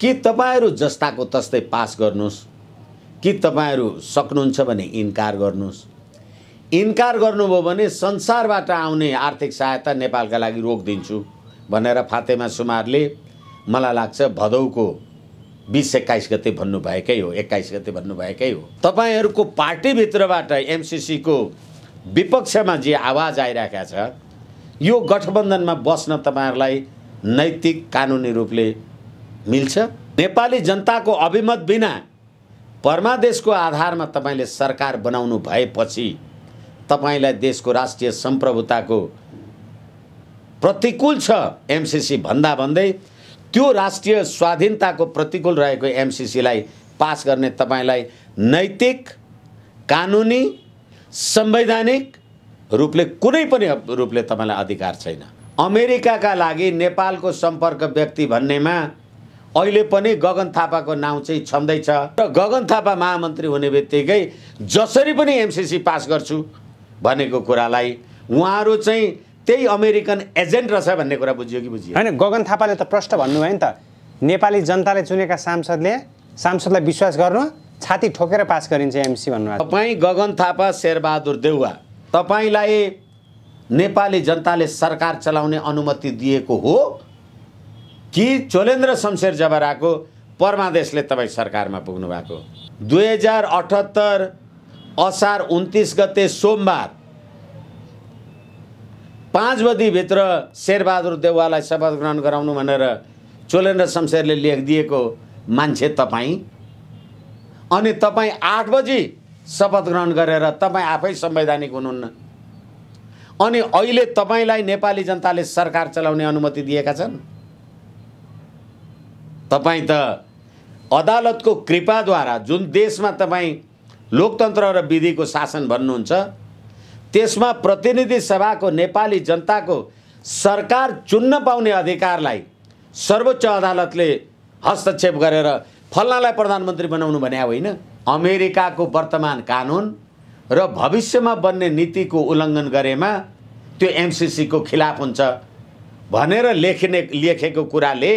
कि तपाईँहरू जस्ताको तस्तै पास गर्नुहोस् कि तपाईँहरू सक्नुहुन्छ भने इन्कार गर्नुहोस् इन्कार गर्नुभयो भने संसारबाट आउने आर्थिक सहायता नेपालका लागि रोकिदिन्छु भनेर फातेमा सुमारले मलाई लाग्छ भदौको बिस एक्काइस गते भन्नुभएकै हो एक्काइस गते भन्नुभएकै हो तपाईँहरूको पार्टीभित्रबाट एमसिसीको विपक्षमा जे आवाज आइरहेका छ यो गठबन्धनमा बस्न तपाईँहरूलाई नैतिक कानुनी रूपले मिल्छ नेपाली जनताको अभिमत बिना परमादेशको आधारमा तपाईँले सरकार बनाउनु भएपछि तपाईँलाई देशको राष्ट्रिय सम्प्रभुताको प्रतिकूल छ एमसिसी भन्दा भन्दै त्यो राष्ट्रिय स्वाधीनताको प्रतिकूल रहेको एमसिसीलाई पास गर्ने तपाईँलाई नैतिक कानुनी संवैधानिक रूपले कुनै पनि रूपले तपाईँलाई अधिकार छैन अमेरिकाका लागि नेपालको सम्पर्क व्यक्ति भन्नेमा अहिले पनि गगन थापाको नाउँ चाहिँ छँदैछ र गगन थापा महामन्त्री हुने बित्तिकै जसरी पनि एमसिसी पास गर्छु भनेको कुरालाई उहाँहरू चाहिँ त्यही अमेरिकन एजेन्ट रहेछ भन्ने कुरा बुझियो कि बुझियो होइन गगन थापाले त प्रष्ट भन्नुभयो नि त नेपाली जनताले चुनेका सांसदले सांसदलाई विश्वास गर्नु छाती ठोकेर पास गरिन्छ एमसी भन्नुभयो तपाईँ गगन थापा शेरबहादुर देउवा तपाईँलाई नेपाली जनताले सरकार चलाउने अनुमति दिएको हो कि चोलेन्द्र शमशेर जबराको परमादेशले तपाईँ सरकारमा पुग्नु भएको दुई हजार अठहत्तर असार उन्तिस गते सोमबार पाँच बजीभित्र शेरबहादुर देउवालाई शपथ ग्रहण गराउनु भनेर चोलेन्द्र शमशेरले लेखिदिएको मान्छे तपाईँ अनि तपाईँ आठ बजी शपथ ग्रहण गरेर तपाईँ आफै संवैधानिक हुनुहुन्न अनि अहिले तपाईँलाई नेपाली जनताले सरकार चलाउने अनुमति दिएका छन् तपाईँ त अदालतको कृपाद्वारा जुन देशमा तपाईँ लोकतन्त्र र विधिको शासन भन्नुहुन्छ त्यसमा प्रतिनिधि सभाको नेपाली जनताको सरकार चुन्न पाउने अधिकारलाई सर्वोच्च अदालतले हस्तक्षेप गरेर फल्नालाई प्रधानमन्त्री बनाउनु भने होइन अमेरिकाको वर्तमान कानुन र भविष्यमा बन्ने नीतिको उल्लङ्घन गरेमा त्यो एमसिसीको खिलाफ हुन्छ भनेर लेखिने लेखेको कुराले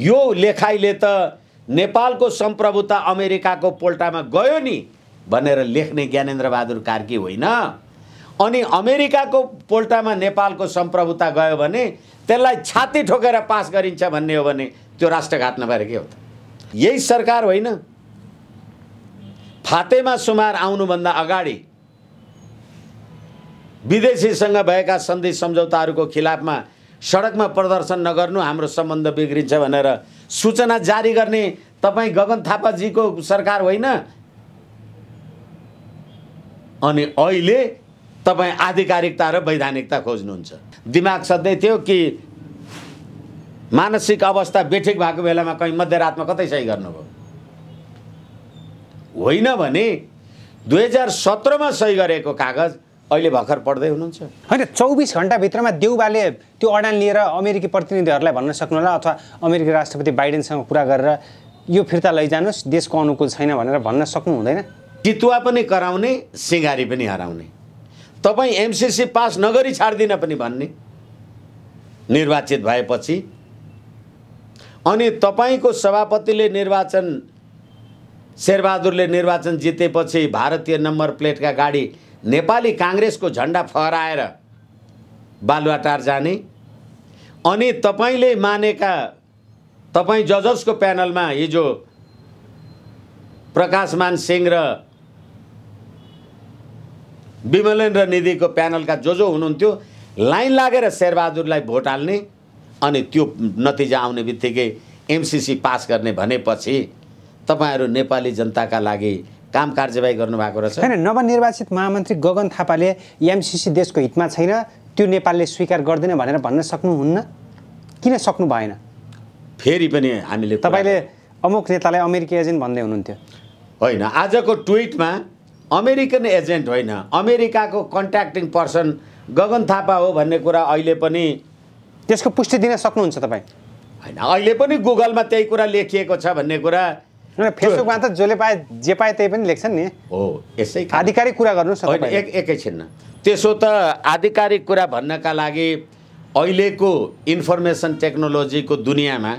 यो लेखाइले त नेपालको सम्प्रभुता अमेरिकाको पोल्टामा गयो नि भनेर लेख्ने ज्ञानेन्द्र बहादुर कार्की होइन अनि अमेरिकाको पोल्टामा नेपालको सम्प्रभुता गयो भने त्यसलाई छाती ठोकेर पास गरिन्छ भन्ने हो भने त्यो राष्ट्रघात नभएर के हो त यही सरकार होइन फातेमा सुमार आउनुभन्दा अगाडि विदेशीसँग भएका सन्धि सम्झौताहरूको खिलाफमा सडकमा प्रदर्शन नगर्नु हाम्रो सम्बन्ध बिग्रिन्छ भनेर सूचना जारी गर्ने तपाईँ गगन थापाजीको सरकार होइन अनि अहिले तपाईँ आधिकारिकता र वैधानिकता खोज्नुहुन्छ दिमाग सधैँ थियो कि मानसिक अवस्था बेठिक भएको बेलामा कहीँ मध्यरातमा कतै सही गर्नुभयो होइन भने दुई हजार सत्रमा सही गरेको कागज अहिले भर्खर पढ्दै हुनुहुन्छ होइन चौबिस घन्टाभित्रमा देउबाले त्यो अडान लिएर अमेरिकी प्रतिनिधिहरूलाई भन्न सक्नु होला अथवा अमेरिकी राष्ट्रपति बाइडेनसँग कुरा गरेर यो फिर्ता लैजानुहोस् देशको अनुकूल छैन भनेर भन्न सक्नु हुँदैन चितुवा पनि कराउने सिँगारी पनि हराउने तपाईँ एमसिसी पास नगरी छाड्दिन पनि भन्ने निर्वाचित भएपछि अनि तपाईँको सभापतिले निर्वाचन शेरबहादुरले निर्वाचन जितेपछि भारतीय नम्बर प्लेटका गाडी नेपाली काङ्ग्रेसको झन्डा फहराएर बालुवाटार जाने अनि तपाईँले मानेका तपाईँ जजसको प्यानलमा हिजो प्रकाशमान सिंह र विमलेन्द्र निधिको प्यानलका जो जो हुनुहुन्थ्यो लाइन लागेर शेरबहादुरलाई भोट हाल्ने अनि त्यो नतिजा आउने बित्तिकै एमसिसी पास गर्ने भनेपछि तपाईँहरू नेपाली जनताका लागि काम कार्यवाही गर्नुभएको रहेछ होइन नवनिर्वाचित महामन्त्री गगन थापाले एमसिसी देशको हितमा छैन त्यो नेपालले स्वीकार गर्दैन भनेर भन्न सक्नुहुन्न किन सक्नु भएन फेरि पनि हामीले तपाईँले अमुक नेतालाई अमेरिकी एजेन्ट भन्दै हुनुहुन्थ्यो होइन आजको ट्विटमा अमेरिकन एजेन्ट होइन अमेरिकाको कन्ट्याक्टिङ पर्सन गगन थापा हो भन्ने कुरा अहिले पनि त्यसको पुष्टि दिन सक्नुहुन्छ तपाईँ होइन अहिले पनि गुगलमा त्यही कुरा लेखिएको छ भन्ने कुरा फेसबुकमा त जसले पाए जे पाए त्यही पनि लेख्छन् नि हो यसै आधिकारिक कुरा गर्नुहोस् होइन एक एकैछिन त्यसो त आधिकारिक कुरा भन्नका लागि अहिलेको इन्फर्मेसन टेक्नोलोजीको दुनियाँमा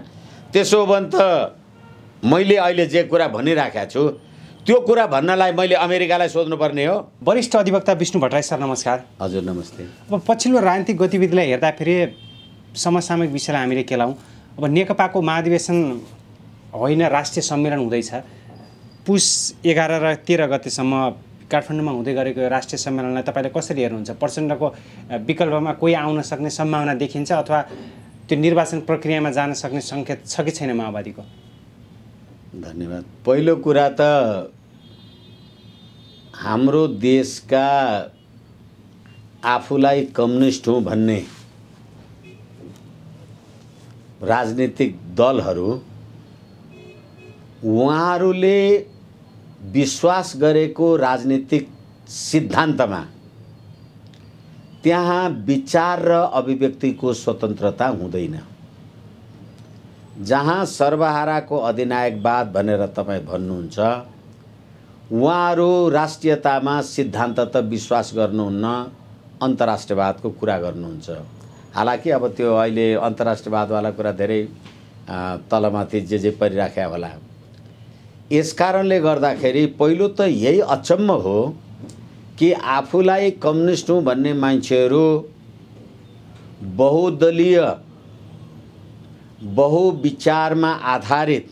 त्यसो हो भने त मैले अहिले जे कुरा भनिराखेको छु त्यो कुरा भन्नलाई मैले अमेरिकालाई सोध्नुपर्ने हो वरिष्ठ अधिवक्ता विष्णु भट्टराई सर नमस्कार हजुर नमस्ते अब पछिल्लो राजनीतिक गतिविधिलाई हेर्दाखेरि समसामयिक विषयलाई हामीले केलाउँ अब नेकपाको महाधिवेशन होइन राष्ट्रिय सम्मेलन हुँदैछ पुस एघार र तेह्र गतेसम्म काठमाडौँमा हुँदै गरेको राष्ट्रिय सम्मेलनलाई तपाईँले कसरी हेर्नुहुन्छ प्रचण्डको विकल्पमा कोही आउन सक्ने सम्भावना देखिन्छ अथवा त्यो निर्वाचन प्रक्रियामा जान सक्ने सङ्केत छ कि छैन माओवादीको धन्यवाद पहिलो कुरा त हाम्रो देशका आफूलाई कम्युनिस्ट हो भन्ने राजनीतिक दलहरू उहाँहरूले विश्वास गरेको राजनीतिक सिद्धान्तमा त्यहाँ विचार र अभिव्यक्तिको स्वतन्त्रता हुँदैन जहाँ सर्वहाराको अधिनायकवाद भनेर तपाईँ भन्नुहुन्छ उहाँहरू राष्ट्रियतामा सिद्धान्त त विश्वास गर्नुहुन्न अन्तर्राष्ट्रियवादको कुरा गर्नुहुन्छ हालाकि अब त्यो अहिले अन्तर्राष्ट्रियवादवाला कुरा धेरै तलमाथि जे जे परिराख्या होला यस कारणले गर्दाखेरि पहिलो त यही अचम्म हो कि आफूलाई कम्युनिस्ट हुँ भन्ने मान्छेहरू बहुदलीय बहुविचारमा आधारित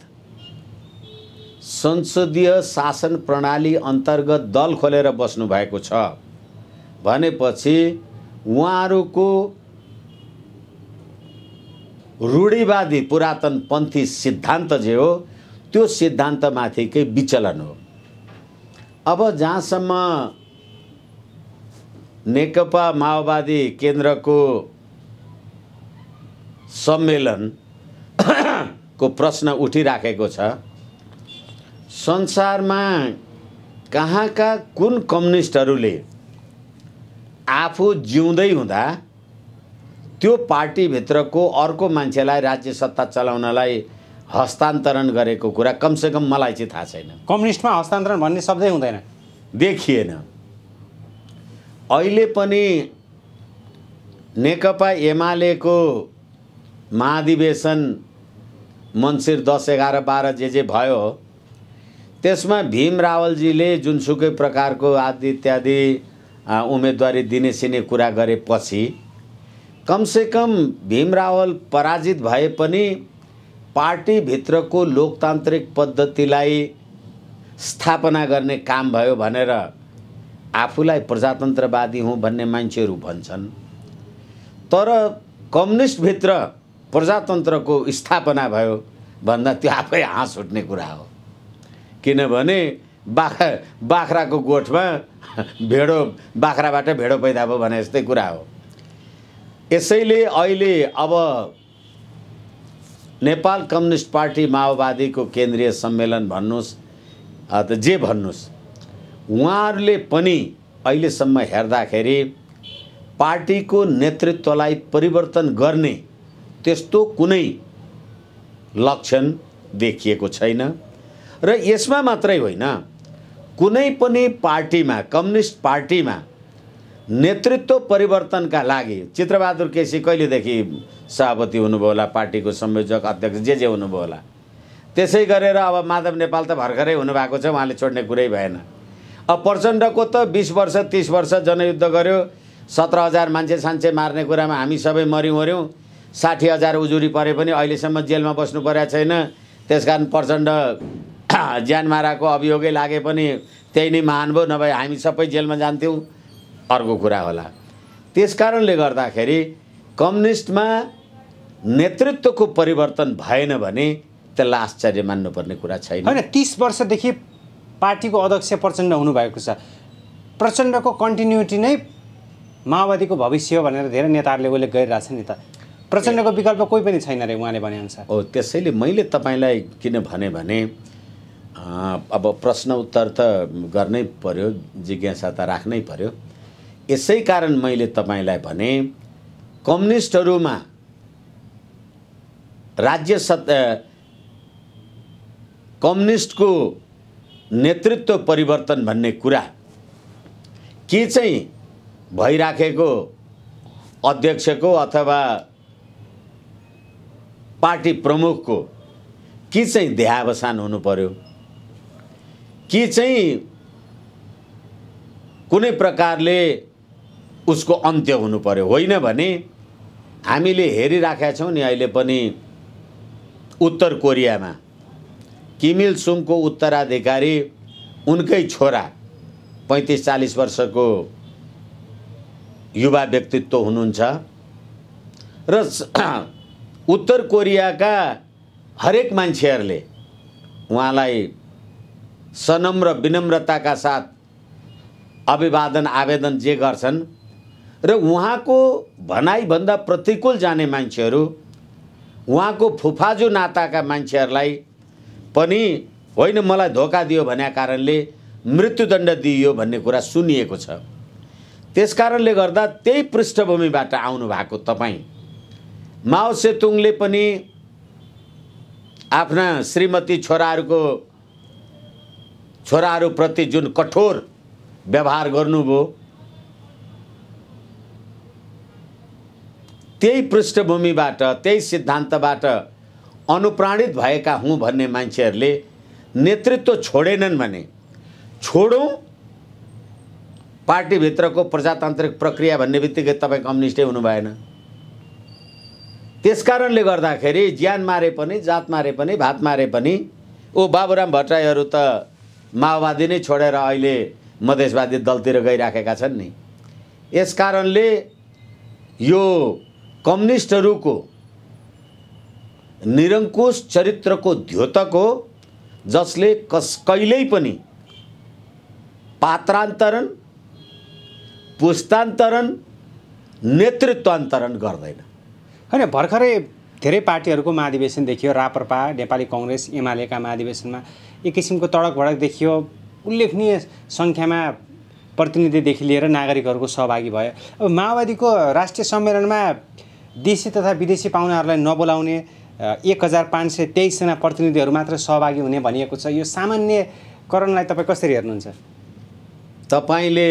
संसदीय शासन प्रणाली अन्तर्गत दल खोलेर बस्नु भएको छ भनेपछि उहाँहरूको रूढिवादी पुरातनपन्थी सिद्धान्त जे हो त्यो सिद्धान्तमाथिकै विचलन हो अब जहाँसम्म नेकपा माओवादी केन्द्रको सम्मेलन को प्रश्न उठिराखेको छ संसारमा कहाँका कुन कम्युनिस्टहरूले आफू जिउँदै हुँदा त्यो पार्टीभित्रको अर्को मान्छेलाई राज्य सत्ता चलाउनलाई हस्तान्तरण गरेको कुरा कमसेकम मलाई चाहिँ थाहा छैन कम्युनिस्टमा हस्तान्तरण भन्ने शब्दै हुँदैन देखिएन अहिले पनि नेकपा एमालेको महाधिवेशन मन्सिर दस एघार बाह्र जे जे भयो त्यसमा भीम रावलजीले जुनसुकै प्रकारको आदि इत्यादि उम्मेदवारी दिनेसिने कुरा गरेपछि कमसेकम भीम रावल पराजित भए पनि पार्टीभित्रको लोकतान्त्रिक पद्धतिलाई स्थापना गर्ने काम भयो भनेर आफूलाई प्रजातन्त्रवादी हुँ भन्ने मान्छेहरू भन्छन् तर कम्युनिस्टभित्र प्रजातन्त्रको स्थापना भयो भन्दा त्यो आफै हाँस उठ्ने कुरा हो किनभने बाख्रा बाख्राको गोठमा भेडो बाख्राबाट भेडो पैदा भयो भने जस्तै कुरा हो यसैले अहिले अब नेपाल कम्युनिस्ट पार्टी माओवादीको केन्द्रीय सम्मेलन भन्नुहोस् त जे भन्नुहोस् उहाँहरूले पनि अहिलेसम्म हेर्दाखेरि पार्टीको नेतृत्वलाई परिवर्तन गर्ने त्यस्तो कुनै लक्षण देखिएको छैन र यसमा मात्रै होइन कुनै पनि पार्टीमा कम्युनिस्ट पार्टीमा नेतृत्व परिवर्तनका लागि चित्रबहादुर केसी कहिलेदेखि सभापति हुनुभयो होला पार्टीको संयोजक अध्यक्ष जे जे हुनुभयो होला त्यसै गरेर अब माधव नेपाल त भर्खरै हुनुभएको छ उहाँले छोड्ने कुरै भएन अब प्रचण्डको त बिस वर्ष तिस वर्ष जनयुद्ध गर्यो सत्र हजार मान्छे सान्छे मार्ने कुरामा हामी सबै मऱ्यौँ साठी हजार उजुरी परे पनि अहिलेसम्म जेलमा बस्नु परेको छैन त्यस कारण प्रचण्ड ज्यान माराको अभियोगै लागे पनि त्यही नै महान भयो नभए हामी सबै जेलमा जान्थ्यौँ अर्को कुरा होला त्यस कारणले गर्दाखेरि कम्युनिस्टमा नेतृत्वको परिवर्तन भएन भने त्यसलाई आश्चर्य मान्नुपर्ने कुरा छैन होइन तिस वर्षदेखि पार्टीको अध्यक्ष प्रचण्ड हुनुभएको छ प्रचण्डको कन्टिन्युटी नै माओवादीको भविष्य हो भनेर धेरै नेताहरूले उल्लेख गरिरहेछ नि त प्रचण्डको विकल्प कोही पनि छैन अरे उहाँले भनेअनुसार हो त्यसैले मैले तपाईँलाई किन भने भने अब प्रश्न उत्तर त गर्नै पर्यो जिज्ञासा त राख्नै पर्यो यसै कारण मैले तपाईँलाई भने कम्युनिस्टहरूमा राज्य सत् कम्युनिस्टको नेतृत्व परिवर्तन भन्ने कुरा के चाहिँ भइराखेको अध्यक्षको अथवा पार्टी प्रमुखको के चाहिँ देहावसान हुनु पर्यो के चाहिँ कुनै प्रकारले उसको अन्त्य हुनु पर्यो होइन भने हामीले हेरिराखेका छौँ नि अहिले पनि उत्तर कोरियामा किमिल सुङको उत्तराधिकारी उनकै छोरा पैँतिस चालिस वर्षको युवा व्यक्तित्व हुनुहुन्छ र उत्तर कोरियाका हरेक मान्छेहरूले उहाँलाई सनम र विनम्रताका साथ अभिवादन आवेदन जे गर्छन् र उहाँको भनाइभन्दा प्रतिकूल जाने मान्छेहरू उहाँको फुफाजु नाताका मान्छेहरूलाई पनि होइन मलाई धोका दियो भने कारणले मृत्युदण्ड दिइयो भन्ने कुरा सुनिएको छ त्यस कारणले गर्दा त्यही पृष्ठभूमिबाट आउनु भएको तपाईँ माओ सेतुङले पनि आफ्ना श्रीमती छोराहरूको छोराहरूप्रति जुन कठोर व्यवहार गर्नुभयो त्यही पृष्ठभूमिबाट त्यही सिद्धान्तबाट अनुप्राणित भएका हुँ भन्ने मान्छेहरूले नेतृत्व छोडेनन् भने छोडौँ पार्टीभित्रको प्रजातान्त्रिक प्रक्रिया भन्ने बित्तिकै तपाईँ कम्युनिस्टै हुनु भएन त्यस कारणले गर्दाखेरि ज्यान मारे पनि जात मारे पनि भात मारे पनि ओ बाबुराम भट्टराईहरू त माओवादी नै छोडेर अहिले मधेसवादी दलतिर गइराखेका छन् नि यस कारणले यो कम्युनिस्टहरूको निरङ्कुश चरित्रको द्योतक हो जसले कस कहिल्यै पनि पात्रान्तरण पुस्तान्तरण नेतृत्वान्तरण गर्दैन होइन भर्खरै धेरै पार्टीहरूको महाधिवेशन देखियो रापरपा नेपाली कङ्ग्रेस एमालेका महाधिवेशनमा एक किसिमको तडक भडक देखियो उल्लेखनीय सङ्ख्यामा प्रतिनिधिदेखि लिएर नागरिकहरूको सहभागी भयो अब माओवादीको राष्ट्रिय सम्मेलनमा देशी तथा विदेशी पाहुनाहरूलाई नबोलाउने एक हजार पाँच सय तेइसजना प्रतिनिधिहरू मात्र सहभागी हुने भनिएको छ यो सामान्यकरणलाई तपाईँ कसरी हेर्नुहुन्छ तपाईँले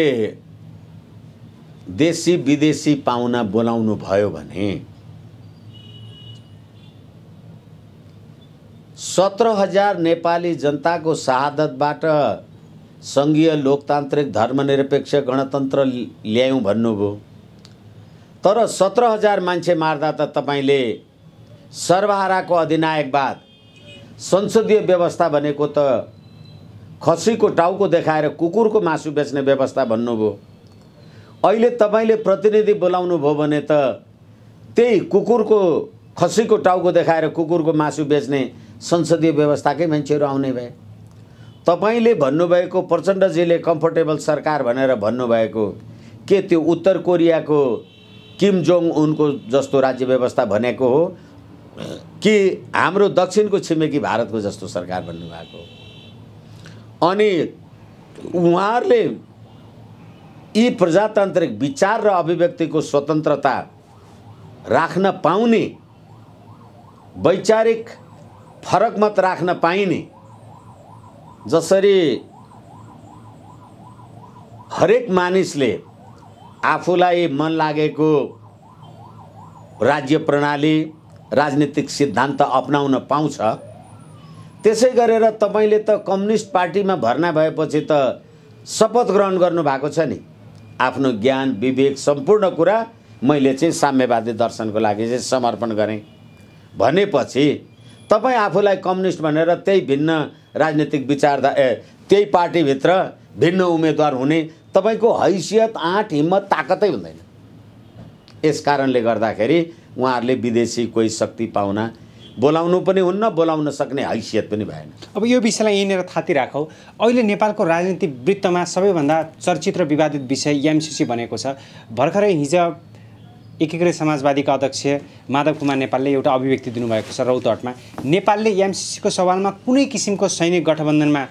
देशी विदेशी पाहुना बोलाउनु भयो भने सत्र हजार नेपाली जनताको शहादतबाट सङ्घीय लोकतान्त्रिक धर्मनिरपेक्ष गणतन्त्र ल्यायौँ भन्नुभयो तर सत्र हजार मान्छे मार्दा त तपाईँले सर्वहाराको अधिनायकवाद संसदीय व्यवस्था भनेको त खसीको टाउको देखाएर कुकुरको मासु बेच्ने व्यवस्था भन्नुभयो अहिले तपाईँले प्रतिनिधि बोलाउनु भयो भने त त्यही कुकुरको खसीको टाउको देखाएर कुकुरको मासु बेच्ने संसदीय व्यवस्थाकै मान्छेहरू आउने भए तपाईँले भन्नुभएको प्रचण्डजीले कम्फोर्टेबल सरकार भनेर भन्नुभएको के त्यो उत्तर कोरियाको किम जोङ उनको जस्तो राज्य व्यवस्था भनेको हो कि हाम्रो दक्षिणको छिमेकी भारतको जस्तो सरकार भन्नुभएको हो अनि उहाँहरूले यी प्रजातान्त्रिक विचार र अभिव्यक्तिको स्वतन्त्रता राख्न पाउने वैचारिक फरक मत राख्न पाइने जसरी हरेक मानिसले आफूलाई मन लागेको राज्य प्रणाली राजनीतिक सिद्धान्त अप्नाउन पाउँछ त्यसै गरेर तपाईँले त कम्युनिस्ट पार्टीमा भर्ना भएपछि त शपथ ग्रहण गर्नुभएको छ नि आफ्नो ज्ञान विवेक सम्पूर्ण कुरा मैले चाहिँ साम्यवादी दर्शनको लागि चाहिँ समर्पण गरेँ भनेपछि तपाईँ आफूलाई कम्युनिस्ट भनेर त्यही भिन्न राजनीतिक विचारधा ए त्यही पार्टीभित्र भिन्न उम्मेद्वार हुने तपाईँको हैसियत आँट हिम्मत ताकतै हुँदैन यस कारणले गर्दाखेरि उहाँहरूले विदेशी कोही शक्ति पाहुना बोलाउनु पनि हुन्न बोलाउन सक्ने हैसियत पनि भएन अब यो विषयलाई यहीँनिर थाती राखौँ अहिले नेपालको राजनीतिक वृत्तमा सबैभन्दा चर्चित र विवादित विषय एमसिसी बनेको छ भर्खरै हिज एकीकृत समाजवादीका अध्यक्ष माधव कुमार नेपालले एउटा अभिव्यक्ति दिनुभएको छ रौतहटमा नेपालले एमसिसीको सवालमा कुनै किसिमको सैनिक गठबन्धनमा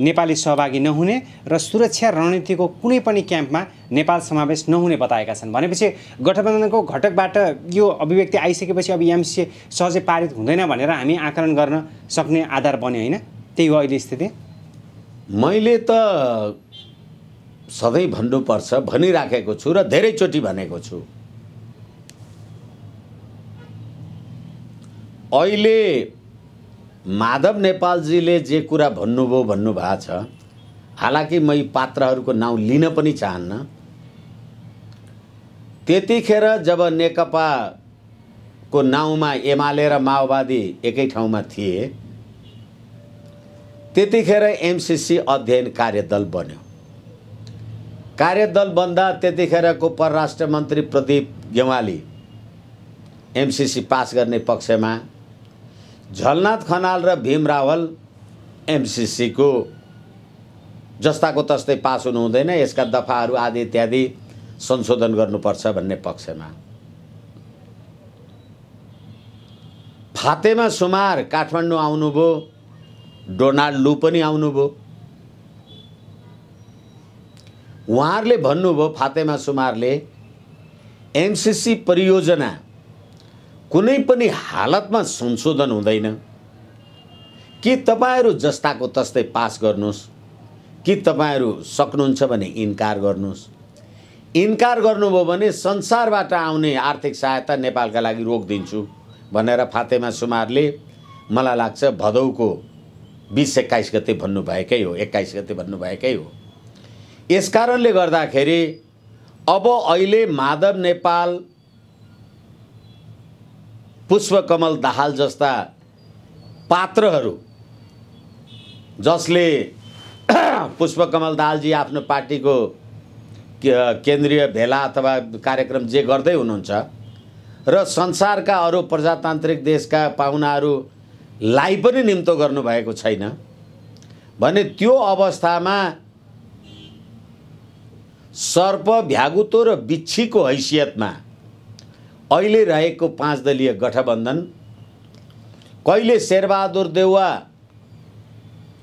नेपाली सहभागी नहुने र सुरक्षा रणनीतिको कुनै पनि क्याम्पमा नेपाल समावेश नहुने बताएका छन् भनेपछि गठबन्धनको घटकबाट यो अभिव्यक्ति आइसकेपछि अब एमसिए सहजै पारित हुँदैन भनेर हामी आकलन गर्न सक्ने आधार बन्यो होइन त्यही हो अहिले स्थिति मैले त सधैँ भन्नुपर्छ भनिराखेको छु र धेरैचोटि भनेको छु अहिले माधव नेपालजीले जे कुरा भन्नुभयो भन्नुभएको छ हालाकि म यी पात्रहरूको नाउँ लिन पनि चाहन्न त्यतिखेर जब नेकपाको नाउँमा एमाले र माओवादी एकै ठाउँमा थिए त्यतिखेर एमसिसी अध्ययन कार्यदल बन्यो कार्यदल बन्दा त्यतिखेरको परराष्ट्र मन्त्री प्रदीप गेवाली एमसिसी पास गर्ने पक्षमा झलनाथ खनाल र भीम रावल एमसिसीको जस्ताको तस्तै पास हुनु हुँदैन यसका दफाहरू आदि इत्यादि संशोधन गर्नुपर्छ भन्ने पक्षमा फातेमा सुमार काठमाडौँ आउनुभयो डोनाल्ड लु पनि आउनुभयो उहाँहरूले भन्नुभयो फातेमा सुमारले एनसिसी परियोजना कुनै पनि हालतमा संशोधन हुँदैन कि तपाईँहरू जस्ताको तस्तै पास गर्नुहोस् कि तपाईँहरू सक्नुहुन्छ भने इन्कार गर्नुहोस् इन्कार गर्नुभयो भने संसारबाट आउने आर्थिक सहायता नेपालका लागि रोकिदिन्छु भनेर फातेमा सुमारले मलाई लाग्छ भदौको बिस एक्काइस गते भन्नुभएकै हो एक्काइस गते भन्नुभएकै हो यस कारणले गर्दाखेरि अब अहिले माधव नेपाल पुष्पकमल दाहाल जस्ता पात्रहरू जसले पुष्पकमल दाहालजी आफ्नो पार्टीको केन्द्रीय भेला अथवा कार्यक्रम जे गर्दै हुनुहुन्छ र संसारका अरू प्रजातान्त्रिक देशका पाहुनाहरूलाई पनि निम्तो गर्नुभएको छैन भने त्यो अवस्थामा सर्प भ्यागुतो र बिच्छीको हैसियतमा अहिले रहेको पाँच दलीय गठबन्धन कहिले शेरबहादुर देउवा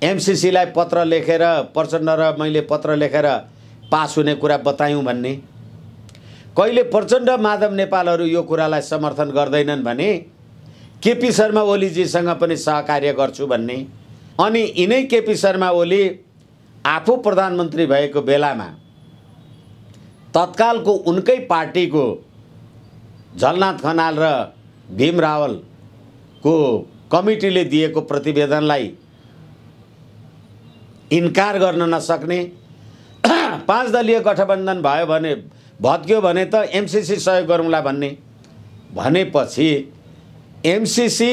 एमसिसीलाई पत्र लेखेर प्रचण्ड र मैले पत्र लेखेर पास हुने कुरा बतायौँ भन्ने कहिले प्रचण्ड माधव नेपालहरू यो कुरालाई समर्थन गर्दैनन् भने केपी शर्मा ओलीजीसँग पनि सहकार्य गर्छु भन्ने अनि यिनै केपी शर्मा ओली आफू प्रधानमन्त्री भएको बेलामा तत्कालको उनकै पार्टीको झलनाथ खनाल र भीम रावलको कमिटीले दिएको प्रतिवेदनलाई इन्कार गर्न नसक्ने पाँच दलीय गठबन्धन भयो भने भत्क्यो भने त एमसिसी सहयोग गरौँला भन्ने भनेपछि एमसिसी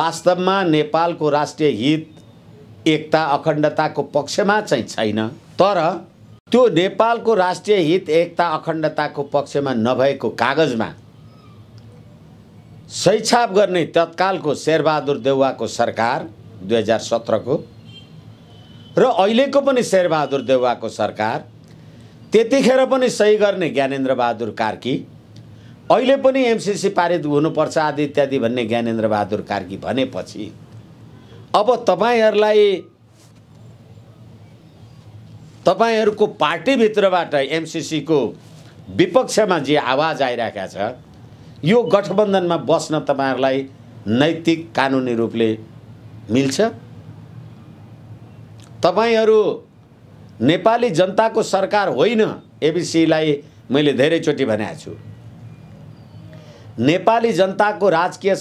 वास्तवमा नेपालको राष्ट्रिय हित एकता अखण्डताको पक्षमा चाहिँ छैन तर त्यो नेपालको राष्ट्रिय हित एकता अखण्डताको पक्षमा नभएको कागजमा सैछाप गर्ने तत्कालको शेरबहादुर देउवाको सरकार दुई हजार सत्रको र अहिलेको पनि शेरबहादुर देउवाको सरकार त्यतिखेर पनि सही गर्ने ज्ञानेन्द्रबहादुर कार्की अहिले पनि एमसिसी पारित हुनुपर्छ आदि इत्यादि भन्ने ज्ञानेन्द्रबहादुर कार्की भनेपछि अब तपाईँहरूलाई तपाईँहरूको पार्टीभित्रबाट एमसिसीको विपक्षमा जे आवाज आइरहेका छ यो गठबन्धनमा बस्न तपाईँहरूलाई नैतिक कानुनी रूपले मिल्छ तपाईँहरू नेपाली जनताको सरकार होइन एबिसीलाई मैले धेरैचोटि भनेको छु नेपाली जनताको राजकीय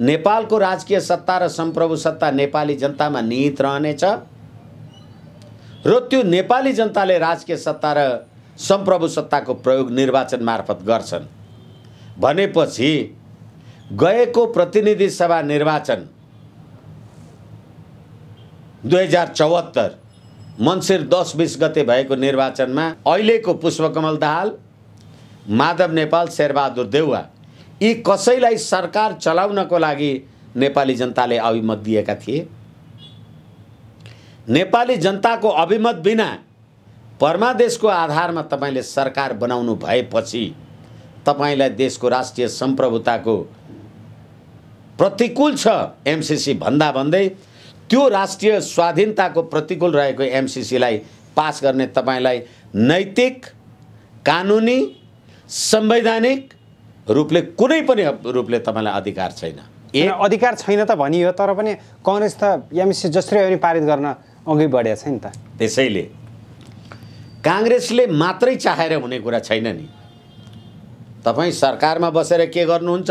नेपालको राजकीय सत्ता र सम्प्रभु सत्ता नेपाली जनतामा निहित रहनेछ र त्यो नेपाली जनताले राजकीय सत्ता र सम्प्रभु सत्ताको प्रयोग निर्वाचन मार्फत गर्छन् भनेपछि गएको प्रतिनिधि सभा निर्वाचन दुई हजार चौहत्तर मन्सिर दस बिस गते भएको निर्वाचनमा अहिलेको पुष्पकमल दाहाल माधव नेपाल शेरबहादुर देउवा यी कसैलाई सरकार चलाउनको लागि नेपाली जनताले अभिमत दिएका थिए नेपाली जनताको अभिमत बिना परमादेशको आधारमा तपाईँले सरकार बनाउनु भएपछि तपाईँलाई देशको राष्ट्रिय सम्प्रभुताको प्रतिकूल छ एमसिसी भन्दा भन्दै त्यो राष्ट्रिय स्वाधीनताको प्रतिकूल रहेको एमसिसीलाई पास गर्ने तपाईँलाई नैतिक कानुनी संवैधानिक रूपले कुनै पनि रूपले तपाईँलाई अधिकार छैन ए अधिकार छैन त भनियो तर पनि कङ्ग्रेस त एमसिसी जसरी पनि पारित गर्न अघि बढेको छ नि त त्यसैले काङ्ग्रेसले मात्रै चाहेर हुने कुरा छैन नि तपाईँ सरकारमा बसेर के गर्नुहुन्छ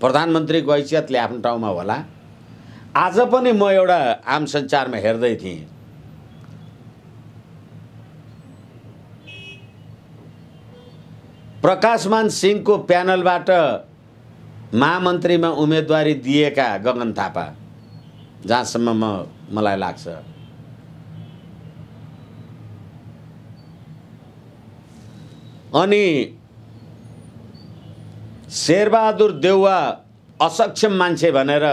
प्रधानमन्त्रीको हैसियतले आफ्नो ठाउँमा होला आज पनि म एउटा आम सञ्चारमा हेर्दै थिएँ प्रकाशमान सिंहको प्यानलबाट महामन्त्रीमा उम्मेदवारी दिएका गगन थापा जहाँसम्म म मलाई लाग्छ अनि शेरबहादुर देउवा असक्षम मान्छे भनेर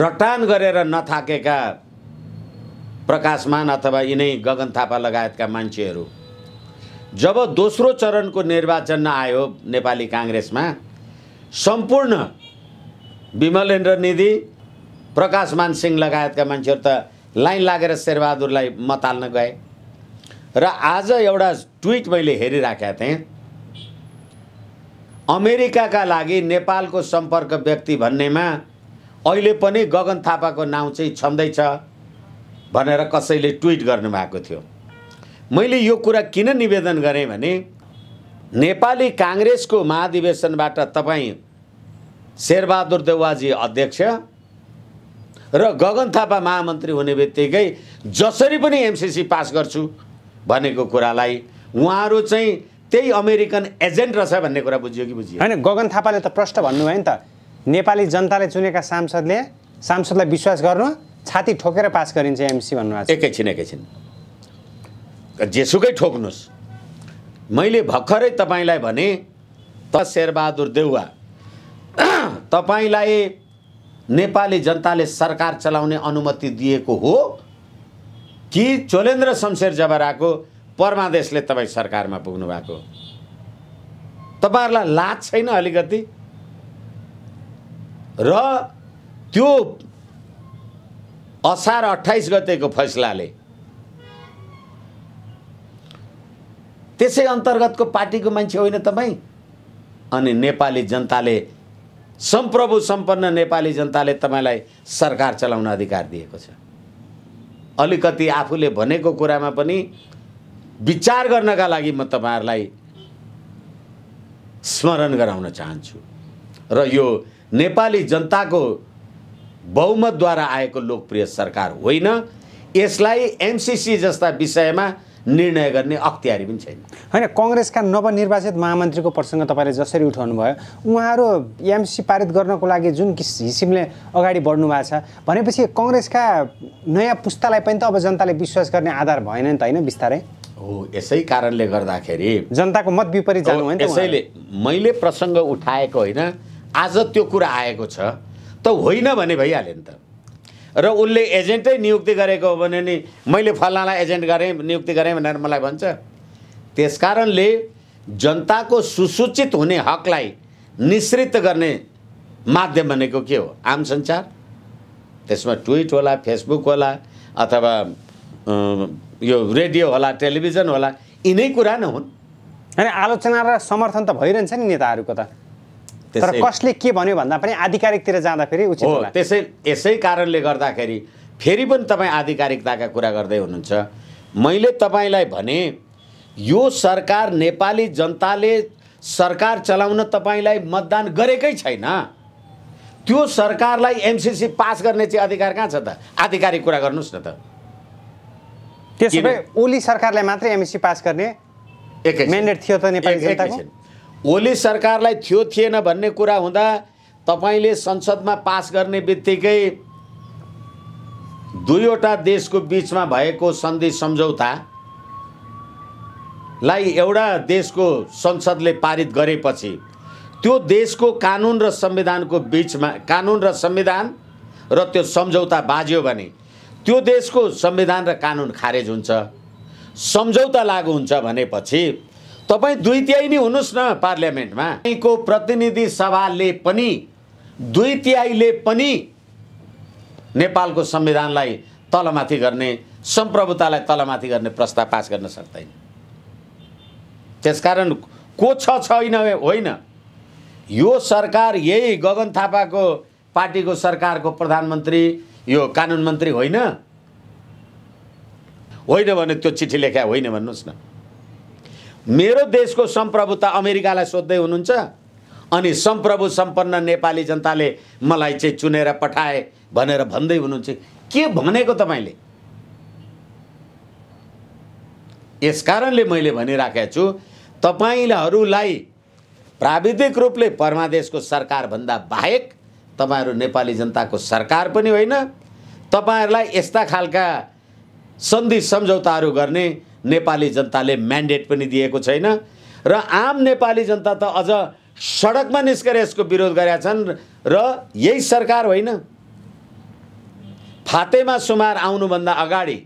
रटान गरेर नथाकेका प्रकाशमान अथवा यिनै गगन थापा लगायतका मान्छेहरू जब दोस्रो चरणको निर्वाचन आयो नेपाली काङ्ग्रेसमा सम्पूर्ण विमलेन्द्र निधि प्रकाश मानसिंह लगायतका मान्छेहरू त लाइन लागेर शेरबहादुरलाई मताल्न गए र आज एउटा ट्विट मैले हेरिराखेका थिएँ अमेरिकाका लागि नेपालको सम्पर्क व्यक्ति भन्नेमा अहिले पनि गगन थापाको नाउँ चाहिँ छँदैछ भनेर कसैले ट्विट गर्नुभएको थियो मैले यो कुरा किन निवेदन गरेँ भने नेपाली काङ्ग्रेसको महाधिवेशनबाट तपाईँ शेरबहादुर देवाजी अध्यक्ष र गगन थापा महामन्त्री हुने बित्तिकै जसरी पनि एमसिसी पास गर्छु भनेको कुरालाई उहाँहरू चाहिँ त्यही अमेरिकन एजेन्ट रहेछ भन्ने कुरा बुझियो कि बुझियो होइन गगन थापाले त प्रश्न भन्नुभयो नि त नेपाली जनताले चुनेका सांसदले सांसदलाई विश्वास गर्नु छाती ठोकेर पास गरिन्छ एमसी भन्नुभएको एकैछिन एकैछिन जेसुकै ठोक्नुहोस् मैले भर्खरै तपाईँलाई भने त शेरबहादुर देउवा तपाईँलाई नेपाली जनताले सरकार चलाउने अनुमति दिएको हो कि चोलेन्द्र शमशेर जबराको परमादेशले तपाईँ सरकारमा पुग्नु भएको तपाईँहरूलाई लाज छैन अलिकति र त्यो असार अठाइस गतेको फैसलाले त्यसै अन्तर्गतको पार्टीको मान्छे होइन तपाईँ अनि नेपाली जनताले सम्प्रभु सम्पन्न नेपाली जनताले तपाईँलाई सरकार चलाउन अधिकार दिएको छ अलिकति आफूले भनेको कुरामा पनि विचार गर्नका लागि म तपाईँहरूलाई स्मरण गराउन चाहन्छु र यो नेपाली जनताको बहुमतद्वारा आएको लोकप्रिय सरकार होइन यसलाई एमसिसी जस्ता विषयमा निर्णय गर्ने अख्तियारी पनि छैन होइन कङ्ग्रेसका नवनिर्वाचित महामन्त्रीको प्रसङ्ग तपाईँले जसरी उठाउनु भयो उहाँहरू एमसी पारित गर्नको लागि जुन हिसिमले अगाडि बढ्नु भएको छ भनेपछि कङ्ग्रेसका नयाँ पुस्तालाई पनि त अब जनताले विश्वास गर्ने आधार भएन नि त होइन बिस्तारै हो यसै कारणले गर्दाखेरि जनताको मत विपरीत जानु होइन यसैले मैले प्रसङ्ग उठाएको होइन आज त्यो कुरा आएको छ त होइन भने भइहाल्यो नि त र उसले एजेन्टै नियुक्ति गरेको हो भने नि मैले फलानालाई एजेन्ट गरेँ नियुक्ति गरेँ भनेर मलाई भन्छ त्यस कारणले जनताको सुसूचित हुने हकलाई निश्रित गर्ने माध्यम भनेको के हो आम सञ्चार त्यसमा ट्विट होला फेसबुक होला अथवा यो रेडियो होला टेलिभिजन होला यिनै कुरा नै हुन् होइन आलोचना र समर्थन त भइरहन्छ नि नेताहरूको त तर कसले के भन्यो भन्दा पनि आधिकारिकतिर जाँदाखेरि उचित हो त्यसै यसै कारणले गर्दाखेरि फेरि पनि तपाईँ आधिकारिकताका कुरा गर्दै हुनुहुन्छ मैले तपाईँलाई भने यो सरकार नेपाली जनताले सरकार चलाउन तपाईँलाई मतदान गरेकै छैन त्यो सरकारलाई एमसिसी पास गर्ने चाहिँ अधिकार कहाँ छ त आधिकारिक कुरा गर्नुहोस् न त त्यसो भए ओली सरकारलाई मात्रै एमसिसी पास गर्ने मेन्डेट थियो त नेपाली जनताको ओली सरकारलाई थियो थिएन भन्ने कुरा हुँदा तपाईँले संसदमा पास गर्ने बित्तिकै दुईवटा देशको बिचमा भएको सन्धि सम्झौतालाई एउटा देशको संसदले पारित गरेपछि त्यो देशको कानुन र संविधानको बिचमा कानुन र संविधान र त्यो सम्झौता बाज्यो भने त्यो देशको संविधान र कानुन खारेज हुन्छ सम्झौता लागु हुन्छ भनेपछि तपाईँ दुई तिहाई नै हुनुहोस् न पार्लियामेन्टमा तपाईँको प्रतिनिधि सभाले पनि दुई तिहाईले पनि नेपालको संविधानलाई तलमाथि गर्ने सम्प्रभुतालाई तलमाथि गर्ने प्रस्ताव पास गर्न सक्दैन त्यसकारण को छ छैन होइन यो सरकार यही गगन थापाको पार्टीको सरकारको प्रधानमन्त्री यो कानुन मन्त्री होइन होइन भने त्यो चिठी लेख्या होइन भन्नुहोस् न मेरो देशको सम्प्रभुता अमेरिकालाई सोध्दै हुनुहुन्छ अनि सम्प्रभु सम्पन्न नेपाली जनताले मलाई चाहिँ चुनेर पठाए भनेर भन्दै हुनुहुन्छ के भनेको तपाईँले यस कारणले मैले भनिराखेको छु तपाईँहरूलाई प्राविधिक रूपले परमादेशको सरकारभन्दा बाहेक तपाईँहरू नेपाली जनताको सरकार पनि होइन तपाईँहरूलाई यस्ता खालका सन्धि सम्झौताहरू गर्ने नेपाली जनताले म्यान्डेट पनि दिएको छैन र आम नेपाली जनता त अझ सडकमा निस्केर यसको विरोध गरेका छन् र यही सरकार होइन फातेमा सुमार आउनुभन्दा अगाडि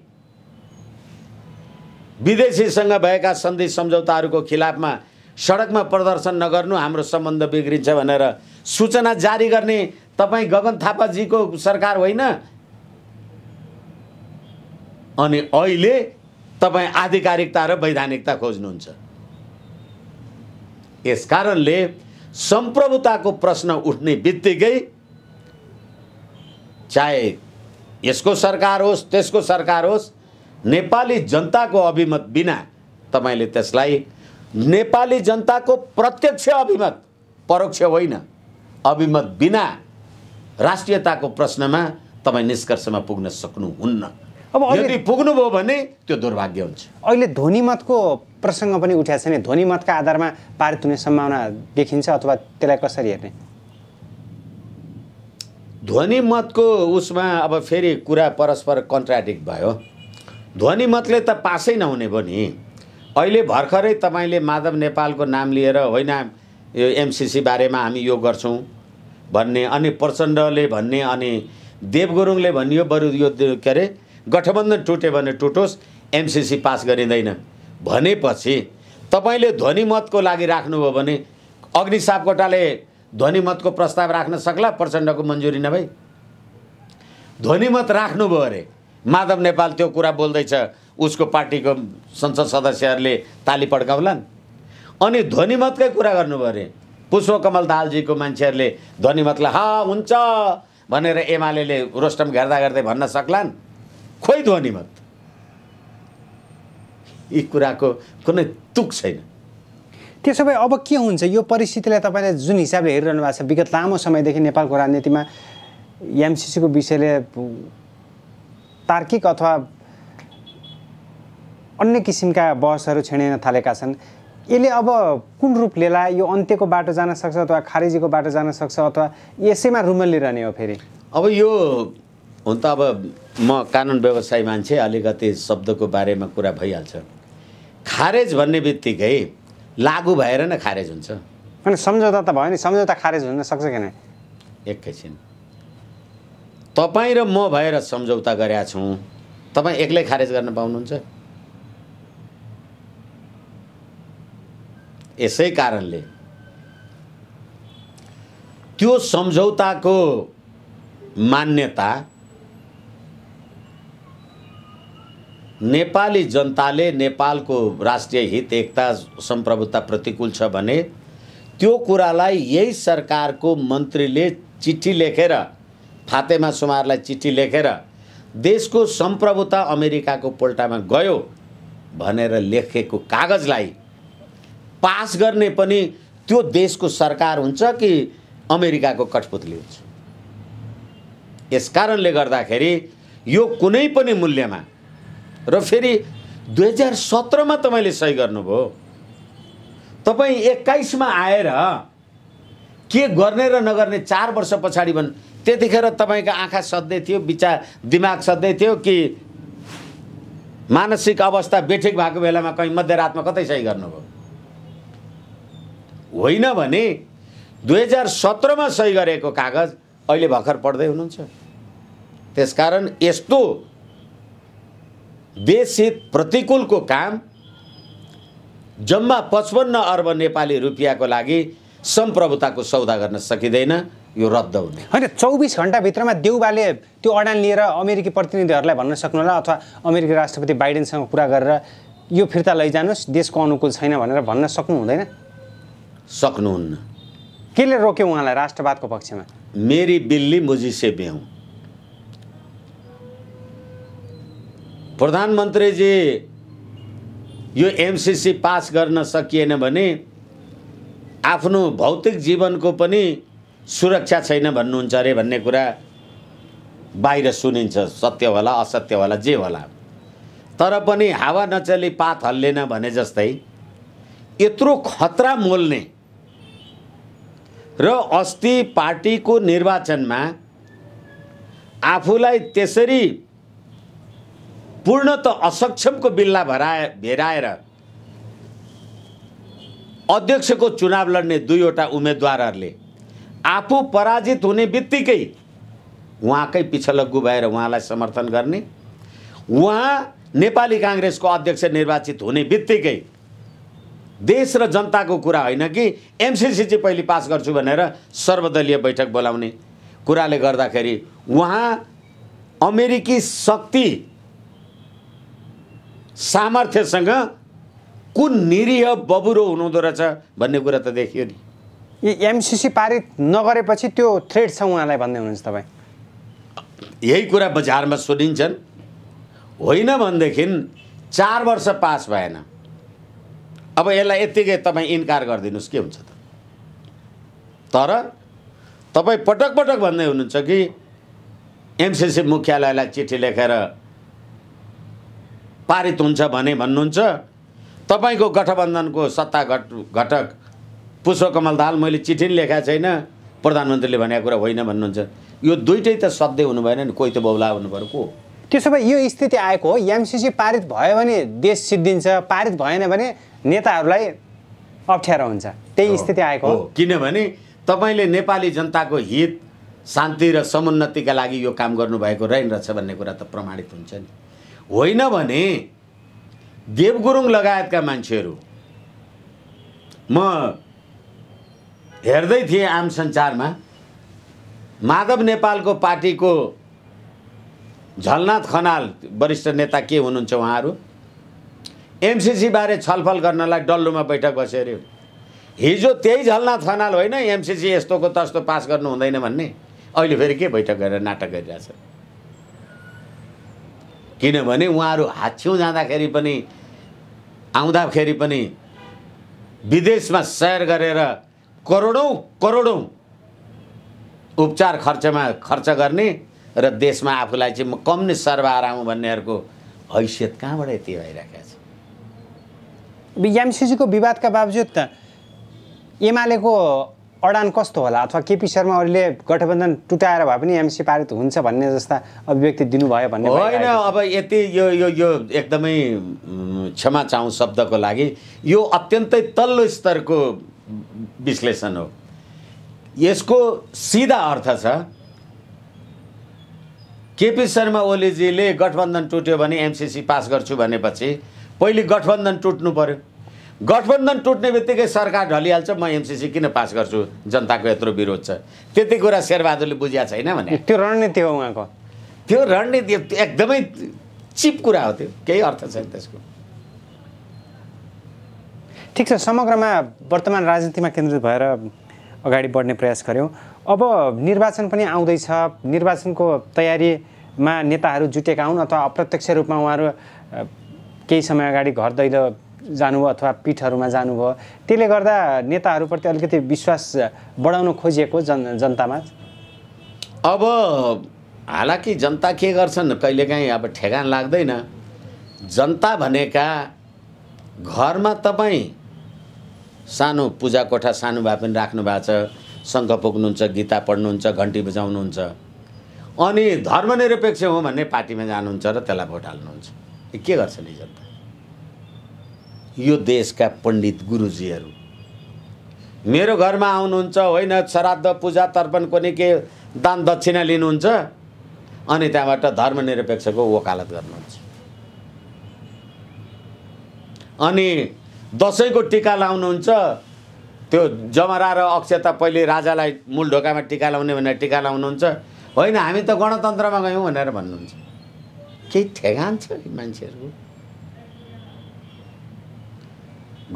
विदेशीसँग भएका सन्धि सम्झौताहरूको खिलाफमा सडकमा प्रदर्शन नगर्नु हाम्रो सम्बन्ध बिग्रिन्छ भनेर सूचना जारी गर्ने तपाईँ गगन थापाजीको सरकार होइन अनि अहिले तपाईँ आधिकारिकता र वैधानिकता खोज्नुहुन्छ यस कारणले सम्प्रभुताको प्रश्न उठ्ने बित्तिकै चाहे यसको सरकार होस् त्यसको सरकार होस् नेपाली जनताको अभिमत बिना तपाईँले त्यसलाई नेपाली जनताको प्रत्यक्ष अभिमत परोक्ष होइन अभिमत बिना राष्ट्रियताको प्रश्नमा तपाईँ निष्कर्षमा पुग्न सक्नुहुन्न अब यदि पुग्नुभयो भने त्यो दुर्भाग्य हुन्छ अहिले ध्वनिमतको प्रसङ्ग पनि उठाएको छैन ध्वनिमतका आधारमा पारित हुने सम्भावना देखिन्छ अथवा त्यसलाई कसरी हेर्ने ध्वनिमतको उसमा अब फेरि कुरा परस्पर कन्ट्राडिक्ट भयो ध्वनिमतले त पासै नहुने भयो नि अहिले भर्खरै तपाईँले माधव नेपालको नाम लिएर होइन यो एमसिसी बारेमा हामी यो गर्छौँ भन्ने अनि प्रचण्डले भन्ने अनि देवगुरुङले भनियो यो बरु यो के अरे गठबन्धन टुट्यो भने टुटोस् एमसिसी पास गरिँदैन भनेपछि तपाईँले ध्वनिमतको लागि राख्नुभयो भने अग्नि सापकोटाले ध्वनिमतको प्रस्ताव राख्न सक्ला प्रचण्डको मन्जुरी नभई ध्वनिमत राख्नुभयो अरे माधव नेपाल त्यो कुरा बोल्दैछ उसको पार्टीको संसद सदस्यहरूले ताली पड्काउलान् अनि ध्वनिमतकै कुरा गर्नुभयो अरे पुष्पकमल दालजीको मान्छेहरूले ध्वनिमतलाई हा हुन्छ भनेर एमाले रोस्टम घेर्दा गर्दै भन्न सक्लान् खोइ ध्वनिमत यी कुराको कुनै तुक छैन त्यसो भए अब के हुन्छ यो परिस्थितिलाई तपाईँले जुन हिसाबले हेरिरहनु भएको छ विगत लामो समयदेखि नेपालको राजनीतिमा एमसिसीको विषयले तार्किक अथवा अन्य किसिमका बहसहरू छिडिन थालेका छन् यसले अब कुन रूप लिएला यो अन्त्यको बाटो जान सक्छ अथवा खारेजीको बाटो जान सक्छ अथवा यसैमा लिइरहने हो फेरि अब यो हुन त अब म कानुन व्यवसाय मान्छे अलिकति शब्दको बारेमा कुरा भइहाल्छ खारेज भन्ने बित्तिकै लागु भएर नै खारेज हुन्छ अनि सम्झौता त भयो नि सम्झौता खारेज हुन सक्छ किन एकैछिन तपाईँ र म भएर सम्झौता गरेका छौँ तपाईँ एक्लै खारेज गर्न पाउनुहुन्छ यसै कारणले त्यो सम्झौताको मान्यता नेपाली जनताले नेपालको राष्ट्रिय हित एकता सम्प्रभुता प्रतिकूल छ भने त्यो कुरालाई यही सरकारको मन्त्रीले चिठी लेखेर फातेमा सुमारलाई चिठी लेखेर देशको सम्प्रभुता अमेरिकाको पोल्टामा गयो भनेर लेखेको कागजलाई पास गर्ने पनि त्यो देशको सरकार हुन्छ कि अमेरिकाको कठपुतली हुन्छ यस कारणले गर्दाखेरि यो कुनै पनि मूल्यमा र फेरि दुई हजार सत्रमा तपाईँले सही गर्नुभयो तपाईँ एक्काइसमा आएर के गर्ने र नगर्ने चार वर्ष पछाडि भन् त्यतिखेर तपाईँको आँखा सधैँ थियो विचार दिमाग सधैँ थियो कि मानसिक अवस्था बेठिक भएको बेलामा कहीँ मध्यरातमा कतै सही गर्नुभयो होइन भने दुई हजार सत्रमा सही गरेको कागज अहिले भर्खर पढ्दै हुनुहुन्छ त्यसकारण यस्तो देशहित प्रतिकूलको काम जम्मा पचपन्न अर्ब नेपाली रुपियाँको लागि सम्प्रभुताको सौदा गर्न सकिँदैन यो रद्द हुने होइन चौबिस घन्टाभित्रमा देउबाले त्यो अडान लिएर अमेरिकी प्रतिनिधिहरूलाई भन्न सक्नु होला अथवा अमेरिकी राष्ट्रपति बाइडेनसँग कुरा गरेर यो फिर्ता लैजानुहोस् देशको अनुकूल छैन भनेर भन्न सक्नु हुँदैन सक्नुहुन्न केले रोक्यो उहाँलाई राष्ट्रवादको पक्षमा मेरी बिल्ली मुजिसे बिउ प्रधानमन्त्रीजी यो एमसिसी पास गर्न सकिएन भने आफ्नो भौतिक जीवनको पनि सुरक्षा छैन भन्नुहुन्छ अरे भन्ने कुरा बाहिर सुनिन्छ सत्य होला असत्य होला जे होला तर पनि हावा नचली पात हल्लेन भने जस्तै यत्रो खतरा मोल्ने र अस्ति पार्टीको निर्वाचनमा आफूलाई त्यसरी पूर्ण त असक्षमको बिल्ला भराए भेराएर अध्यक्षको चुनाव लड्ने दुईवटा उम्मेदवारहरूले आफू पराजित हुने बित्तिकै उहाँकै पिछलग्गु भएर उहाँलाई समर्थन गर्ने उहाँ नेपाली काङ्ग्रेसको अध्यक्ष निर्वाचित हुने बित्तिकै देश र जनताको कुरा होइन कि एमसिसी चाहिँ पहिले पास गर्छु भनेर सर्वदलीय बैठक बोलाउने कुराले गर्दाखेरि उहाँ अमेरिकी शक्ति सामर्थ्यसँग कुन निरीह बबुरो हुनुहुँदो रहेछ भन्ने कुरा त देखियो नि एमसिसी पारित नगरेपछि त्यो थ्रेड छ उहाँलाई भन्दै हुनुहुन्छ तपाईँ यही कुरा बजारमा सुनिन्छन् होइन भनेदेखि चार वर्ष पास भएन अब यसलाई यत्तिकै तपाईँ इन्कार गरिदिनुहोस् के हुन्छ त तर तपाईँ पटक पटक भन्दै हुनुहुन्छ कि एमसिसी मुख्यालयलाई चिठी लेखेर पारित हुन्छ भने भन्नुहुन्छ तपाईँको गठबन्धनको सत्ता घट घटक पुष्पकमल दाहाल मैले चिठी पनि लेखाएको छैन प्रधानमन्त्रीले भनेको कुरा होइन भन्नुहुन्छ यो दुइटै त सत्य हुनु भएन नि कोही त बौला हुनु पऱ्यो को त्यसो भए यो स्थिति आएको हो एमसिसी पारित भयो भने देश सिद्धिन्छ पारित भएन भने नेताहरूलाई अप्ठ्यारो हुन्छ त्यही स्थिति आएको हो किनभने तपाईँले नेपाली जनताको हित शान्ति र समुन्नतिका लागि यो काम गर्नुभएको रहेन रहेछ भन्ने कुरा त प्रमाणित हुन्छ नि होइन भने देवगुरुङ लगायतका मान्छेहरू म हेर्दै थिएँ आम सञ्चारमा माधव नेपालको पार्टीको झलनाथ खनाल वरिष्ठ नेता के हुनुहुन्छ उहाँहरू एमसिसीबारे छलफल गर्नलाई डल्लोमा बैठक बस्यो अरे हिजो त्यही झलनाथ खनाल होइन एमसिसी यस्तोको तस्तो पास गर्नु हुँदैन भन्ने अहिले फेरि के बैठक गरेर नाटक गरिरहेछ किनभने उहाँहरू हाछ्यौँ जाँदाखेरि पनि आउँदाखेरि पनि विदेशमा सयर गरेर करोडौँ करोडौँ उपचार खर्चमा खर्च गर्ने र देशमा आफूलाई चाहिँ म कम नै सर्वाहार आउँ भन्नेहरूको हैसियत कहाँबाट यति भइरहेको छ एमसिसीको विवादका बावजुद एमालेको अडान कस्तो होला अथवा केपी शर्मा ओलीले गठबन्धन टुटाएर भए पनि एमसी पारित हुन्छ भन्ने जस्ता अभिव्यक्ति दिनुभयो भन्ने होइन अब यति यो यो यो एकदमै क्षमा चाहौँ शब्दको लागि यो अत्यन्तै तल्लो स्तरको विश्लेषण हो यसको सिधा अर्थ छ केपी शर्मा ओलीजीले गठबन्धन टुट्यो भने एमसिसी पास गर्छु भनेपछि पहिले गठबन्धन टुट्नु पऱ्यो गठबन्धन टुट्ने बित्तिकै सरकार ढलिहाल्छ म एमसिसी किन पास गर्छु जनताको यत्रो विरोध छ त्यति कुरा शेरबहादुरले बुझिया छैन भने त्यो रणनीति हो उहाँको त्यो रणनीति एकदमै चिप कुरा हो त्यो केही अर्थ छैन त्यसको ठिक छ समग्रमा वर्तमान राजनीतिमा केन्द्रित भएर अगाडि बढ्ने प्रयास गऱ्यौँ अब निर्वाचन पनि आउँदैछ निर्वाचनको तयारीमा नेताहरू जुटेका हुन् अथवा अप्रत्यक्ष रूपमा उहाँहरू केही समय अगाडि घर दैलो जानुभयो अथवा पीठहरूमा जानुभयो त्यसले गर्दा नेताहरूप्रति अलिकति विश्वास बढाउन खोजिएको जन जनतामा अब हालाकि जनता के गर्छन् कहिलेकाहीँ अब ठेगान लाग्दैन जनता भनेका घरमा तपाईँ सानो पूजा कोठा सानो भए पनि राख्नु भएको छ शङ्ख पुग्नुहुन्छ गीता पढ्नुहुन्छ घन्टी बजाउनुहुन्छ अनि धर्मनिरपेक्ष हो भन्ने पार्टीमा जानुहुन्छ र त्यसलाई भोट हाल्नुहुन्छ के गर्छ नि जनता यो देशका पण्डित गुरुजीहरू मेरो घरमा आउनुहुन्छ होइन श्राद्ध पूजा तर्पण कुनै के दान दक्षिणा लिनुहुन्छ अनि त्यहाँबाट धर्मनिरपेक्षको वकालत गर्नुहुन्छ अनि दसैँको टिका लाउनुहुन्छ त्यो जमरा र अक्षता पहिले राजालाई मूल ढोकामा टिका लाउने भनेर टिका लाउनुहुन्छ होइन हामी त गणतन्त्रमा गयौँ भनेर भन्नुहुन्छ केही ठेगान छ मान्छेहरूको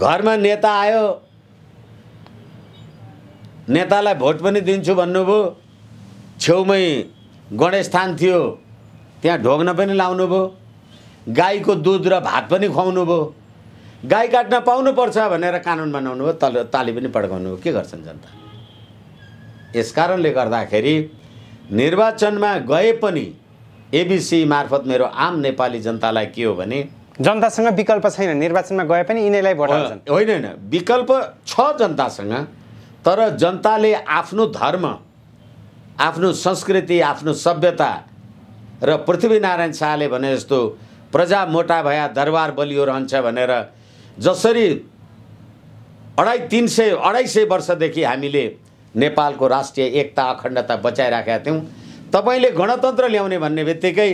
घरमा नेता आयो नेतालाई भोट पनि दिन्छु भन्नुभयो छेउमै गणेश थियो त्यहाँ ढोग्न पनि लाउनुभयो गाईको दुध र भात पनि खुवाउनु भयो गाई काट्न पाउनुपर्छ भनेर कानुन बनाउनु भयो तल ताली पनि पड्काउनु भयो के गर्छन् जनता यस कारणले गर्दाखेरि निर्वाचनमा गए पनि एबिसी मार्फत मेरो आम नेपाली जनतालाई के हो भने जनतासँग विकल्प छैन निर्वाचनमा गए पनि यिनीलाई भोट हाल्छन् होइन होइन विकल्प छ जनतासँग तर जनताले आफ्नो धर्म आफ्नो संस्कृति आफ्नो सभ्यता र पृथ्वीनारायण शाहले भने जस्तो प्रजा मोटा भया दरबार बलियो रहन्छ भनेर जसरी अढाई तिन सय अढाई सय वर्षदेखि हामीले नेपालको राष्ट्रिय एकता अखण्डता बचाइराखेका थियौँ तपाईँले गणतन्त्र ल्याउने भन्ने बित्तिकै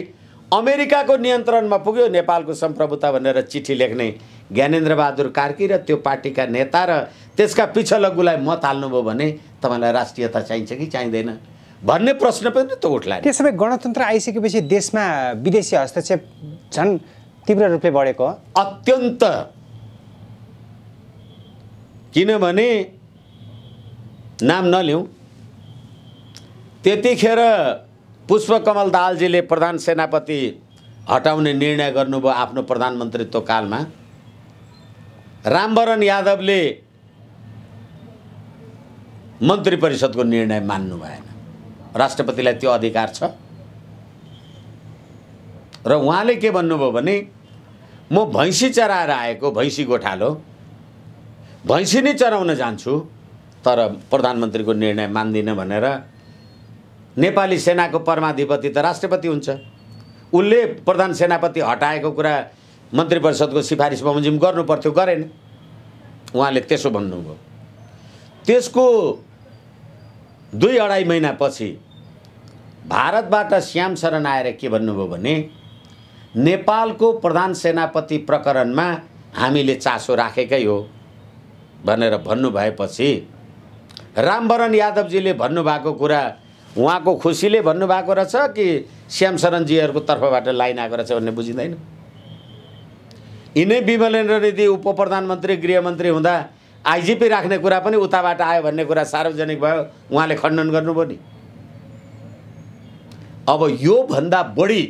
अमेरिकाको नियन्त्रणमा पुग्यो नेपालको सम्प्रभुता भनेर चिठी लेख्ने ज्ञानेन्द्र बहादुर कार्की र त्यो पार्टीका नेता र त्यसका पिछलगुलाई मत हाल्नुभयो भने तपाईँलाई राष्ट्रियता चाहिन्छ कि चाहिँदैन भन्ने प्रश्न पनि त उठ्ला त्यसो गणतन्त्र आइसकेपछि देशमा विदेशी हस्तक्षेप झन् तीव्र रूपले बढेको हो अत्यन्त किनभने नाम नलिउँ त्यतिखेर पुष्पकमल दालजीले प्रधान सेनापति हटाउने निर्णय गर्नुभयो आफ्नो प्रधानमन्त्रीत्व कालमा रामवरण यादवले मन्त्री परिषदको निर्णय मान्नु भएन राष्ट्रपतिलाई त्यो अधिकार छ र उहाँले के भन्नुभयो भने म भैँसी चराएर आएको भैँसी गोठालो भैँसी नै चराउन जान्छु तर प्रधानमन्त्रीको निर्णय मान्दिनँ भनेर नेपाली सेनाको परमाधिपति त राष्ट्रपति हुन्छ उसले प्रधान सेनापति हटाएको कुरा मन्त्री परिषदको सिफारिस बमोजिम गर्नु पर्थ्यो गरेन उहाँले त्यसो भन्नुभयो त्यसको दुई अढाई महिनापछि भारतबाट श्याम शरण आएर के भन्नुभयो भने नेपालको प्रधान सेनापति प्रकरणमा हामीले चासो राखेकै हो भनेर भन्नुभएपछि रामवरण यादवजीले भन्नुभएको कुरा उहाँको खुसीले भन्नुभएको रहेछ कि श्यामशरणजीहरूको तर्फबाट लाइन आएको रहेछ भन्ने बुझिँदैन यिनै विमलेन्द्र रेड्डी उप प्रधानमन्त्री गृहमन्त्री हुँदा आइजिपी राख्ने कुरा पनि उताबाट आयो भन्ने कुरा सार्वजनिक भयो उहाँले खण्डन गर्नुभयो नि अब योभन्दा बढी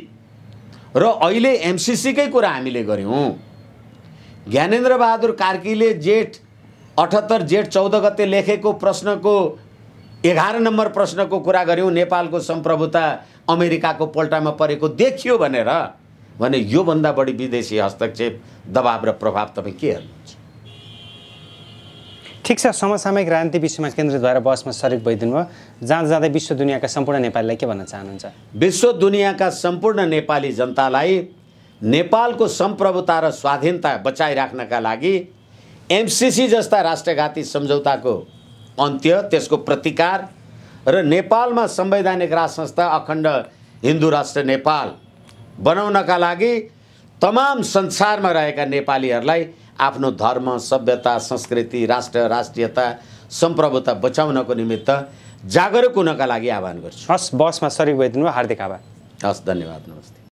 र अहिले एमसिसीकै कुरा हामीले गऱ्यौँ ज्ञानेन्द्र बहादुर कार्कीले जेठ अठहत्तर जेठ चौध गते लेखेको प्रश्नको एघार नम्बर प्रश्नको कुरा गऱ्यौँ नेपालको सम्प्रभुता अमेरिकाको पल्टामा परेको देखियो भनेर भने योभन्दा बढी विदेशी हस्तक्षेप दबाव र प्रभाव तपाईँ के हेर्नुहुन्छ ठिक छ समसामयिक राजनीति विश्वमा केन्द्रित भएर बसमा सरिक भइदिनु भयो जाँदा जाँदै विश्व दुनियाँका सम्पूर्ण नेपालीलाई के भन्न चाहनुहुन्छ विश्व दुनियाँका सम्पूर्ण नेपाली जनतालाई नेपालको सम्प्रभुता र स्वाधीनता बचाइराख्नका लागि एमसिसी जस्ता राष्ट्रघाती सम्झौताको अन्त्य त्यसको प्रतिकार र नेपालमा संवैधानिक राज संस्था अखण्ड हिन्दू राष्ट्र नेपाल बनाउनका लागि तमाम संसारमा रहेका नेपालीहरूलाई आफ्नो धर्म सभ्यता संस्कृति राष्ट्र राष्ट्रियता सम्प्रभुता बचाउनको निमित्त जागरुक हुनका लागि आह्वान गर्छु हस् बसमा सरी गइदिनु हार्दिक आभार हस् धन्यवाद नमस्ते